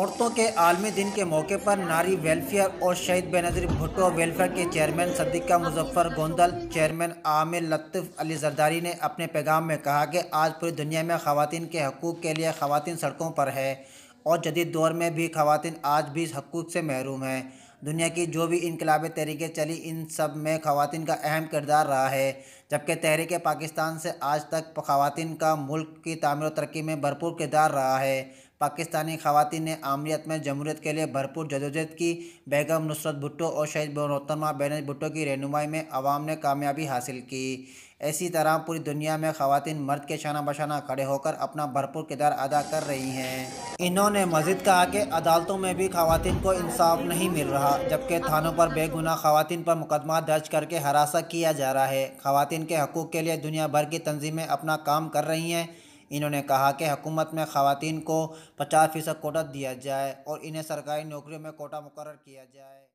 औरतों के आलमी दिन के मौके पर नारी वेलफेयर और शहीद बेनजीर भुट्टो वेलफेयर के चेयरमैन सदीका मुजफ्फर गोंदल चेयरमैन आमिर लतफ अली जरदारी ने अपने पैगाम में कहा कि आज पूरी दुनिया में खातन के हकूक़ के लिए खातन सड़कों पर है और जदीद दौर में भी खातन आज भी इस हकूक़ से महरूम हैं दुनिया की जो भी इनकलाबी तहरीकें चली इन सब में खातन का अहम किरदार रहा है जबकि तहरीक पाकिस्तान से आज तक खातन का मुल्क की तमीर तरक्की में भरपूर किरदार रहा है पाकिस्तानी खातन ने आमरीत में जमहूरीत के लिए भरपूर जदोजहद की बेगम नुसरत भुट्टो और शहीद मोहतरमा बैनज भुट्टो की रहनुमाई में आवाम ने कामयाबी हासिल की इसी तरह पूरी दुनिया में खातन मर्द के शाना बशाना खड़े होकर अपना भरपूर किरदार अदा कर रही हैं इन्होंने मजीद कहा कि अदालतों में भी खातन को इंसाफ नहीं मिल रहा जबकि थानों पर बेगुनाह खातन पर मुकदमा दर्ज करके हरासा किया जा रहा है खातन के हकूक़ के लिए दुनिया भर की तंजीमें अपना काम कर रही हैं इन्होंने कहा कि हुकूमत में ख़वान को पचास फ़ीसद कोटा दिया जाए और इन्हें सरकारी नौकरियों में कोटा मुकर किया जाए